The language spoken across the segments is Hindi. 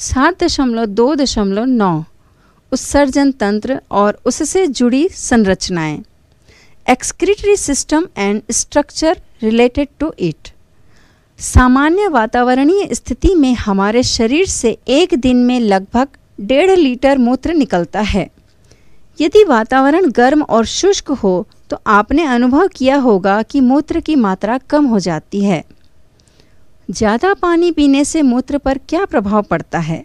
सात दशमलव दो दशमलव नौ उत्सर्जन तंत्र और उससे जुड़ी संरचनाएं excretory system and structure related to it सामान्य वातावरणीय स्थिति में हमारे शरीर से एक दिन में लगभग डेढ़ लीटर मूत्र निकलता है यदि वातावरण गर्म और शुष्क हो तो आपने अनुभव किया होगा कि मूत्र की मात्रा कम हो जाती है ज़्यादा पानी पीने से मूत्र पर क्या प्रभाव पड़ता है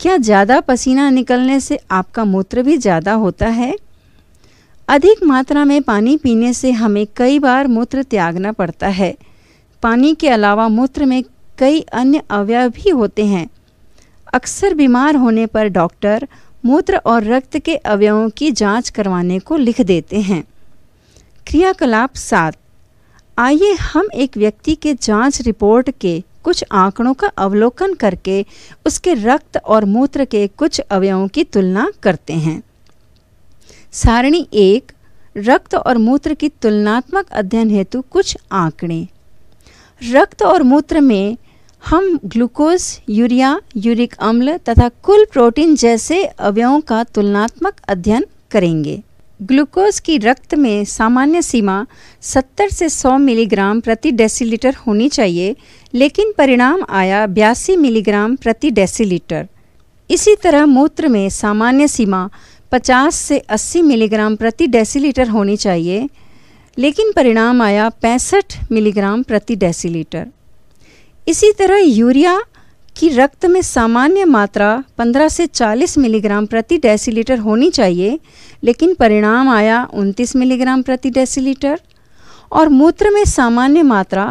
क्या ज़्यादा पसीना निकलने से आपका मूत्र भी ज़्यादा होता है अधिक मात्रा में पानी पीने से हमें कई बार मूत्र त्यागना पड़ता है पानी के अलावा मूत्र में कई अन्य अवयव भी होते हैं अक्सर बीमार होने पर डॉक्टर मूत्र और रक्त के अवयवों की जांच करवाने को लिख देते हैं क्रियाकलाप सात आइए हम एक व्यक्ति के जांच रिपोर्ट के कुछ आंकड़ों का अवलोकन करके उसके रक्त और मूत्र के कुछ अवयवों की तुलना करते हैं सारणी एक रक्त और मूत्र की तुलनात्मक अध्ययन हेतु कुछ आंकड़े रक्त और मूत्र में हम ग्लूकोज यूरिया यूरिक अम्ल तथा कुल प्रोटीन जैसे अवयवों का तुलनात्मक अध्ययन करेंगे ग्लूकोज की रक्त में सामान्य सीमा 70 से 100 मिलीग्राम प्रति डेसीलीटर होनी चाहिए लेकिन परिणाम आया बयासी मिलीग्राम प्रति डेसीलीटर इसी तरह मूत्र में सामान्य सीमा 50 से 80 मिलीग्राम प्रति डेसीलीटर होनी चाहिए लेकिन परिणाम आया पैंसठ मिलीग्राम प्रति डेसीलीटर इसी तरह यूरिया कि रक्त में सामान्य मात्रा 15 से 40 मिलीग्राम प्रति डेसीलीटर होनी चाहिए लेकिन परिणाम आया 29 मिलीग्राम प्रति डेसीलीटर और मूत्र में सामान्य मात्रा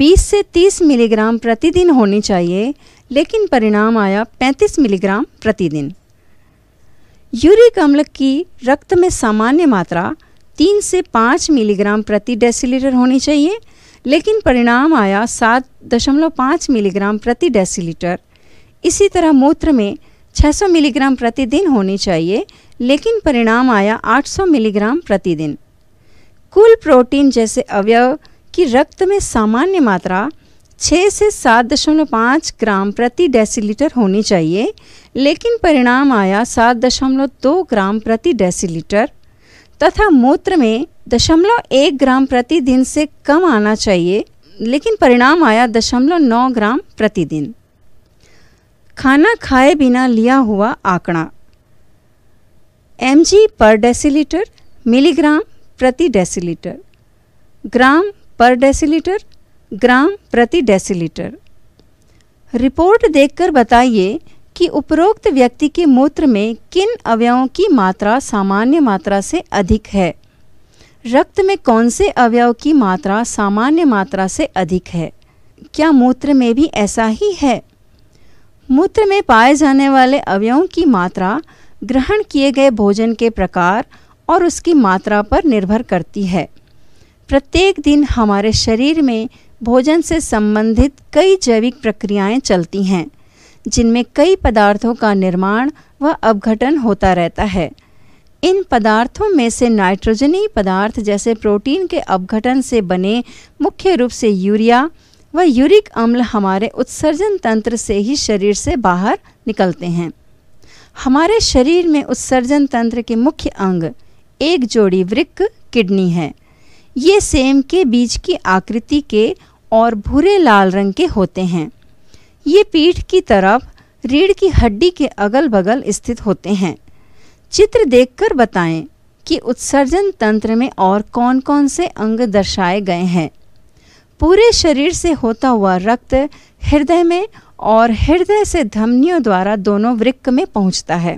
20 से 30 मिलीग्राम प्रतिदिन होनी चाहिए लेकिन परिणाम आया 35 मिलीग्राम प्रतिदिन यूरिक अम्ल की रक्त में सामान्य मात्रा 3 से 5 मिलीग्राम प्रति डेसीलीटर होनी चाहिए लेकिन परिणाम आया सात दशमलव पाँच मिलीग्राम प्रति डेसीलीटर इसी तरह मूत्र में 600 मिलीग्राम प्रतिदिन होनी चाहिए लेकिन परिणाम आया 800 मिलीग्राम प्रतिदिन कुल प्रोटीन जैसे अवयव की रक्त में सामान्य मात्रा 6 से 7.5 ग्राम प्रति डेसीलीटर होनी चाहिए लेकिन परिणाम आया 7.2 ग्राम प्रति डेसीलीटर तथा मूत्र में दशमलव एक ग्राम प्रतिदिन से कम आना चाहिए लेकिन परिणाम आया दशमलव नौ ग्राम प्रतिदिन खाना खाए बिना लिया हुआ आंकड़ा एम जी पर डेसीलीटर मिलीग्राम प्रति डेसीलीटर ग्राम पर डेसीलीटर ग्राम प्रति डेसीलीटर रिपोर्ट देखकर बताइए कि उपरोक्त व्यक्ति के मूत्र में किन अवयवों की मात्रा सामान्य मात्रा से अधिक है रक्त में कौन से अवयव की मात्रा सामान्य मात्रा से अधिक है क्या मूत्र में भी ऐसा ही है मूत्र में पाए जाने वाले अवयवों की मात्रा ग्रहण किए गए भोजन के प्रकार और उसकी मात्रा पर निर्भर करती है प्रत्येक दिन हमारे शरीर में भोजन से संबंधित कई जैविक प्रक्रियाएं चलती हैं जिनमें कई पदार्थों का निर्माण व अवघटन होता रहता है इन पदार्थों में से नाइट्रोजनी पदार्थ जैसे प्रोटीन के अपघटन से बने मुख्य रूप से यूरिया व यूरिक अम्ल हमारे उत्सर्जन तंत्र से ही शरीर से बाहर निकलते हैं हमारे शरीर में उत्सर्जन तंत्र के मुख्य अंग एक जोड़ी वृक्क किडनी है ये सेम के बीज की आकृति के और भूरे लाल रंग के होते हैं ये पीठ की तरफ रीढ़ की हड्डी के अगल बगल स्थित होते हैं चित्र देखकर बताएं कि उत्सर्जन तंत्र में और कौन कौन से अंग दर्शाए गए हैं पूरे शरीर से होता हुआ रक्त हृदय में और हृदय से धमनियों द्वारा दोनों वृक्क में पहुंचता है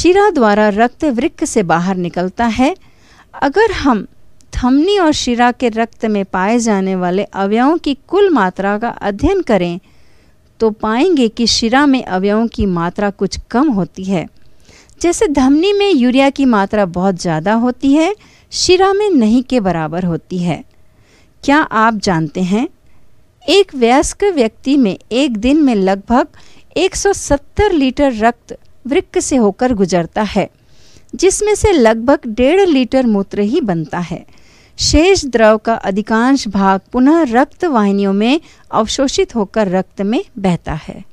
शिरा द्वारा रक्त वृक्क से बाहर निकलता है अगर हम धमनी और शिरा के रक्त में पाए जाने वाले अवयवों की कुल मात्रा का अध्ययन करें तो पाएंगे कि शिरा में अवयवों की मात्रा कुछ कम होती है जैसे धमनी में यूरिया की मात्रा बहुत ज़्यादा होती है शिरा में नहीं के बराबर होती है क्या आप जानते हैं एक वयस्क व्यक्ति में एक दिन में लगभग 170 लीटर रक्त वृक्क से होकर गुजरता है जिसमें से लगभग डेढ़ लीटर मूत्र ही बनता है शेष द्रव का अधिकांश भाग पुनः रक्त वाहिनियों में अवशोषित होकर रक्त में बहता है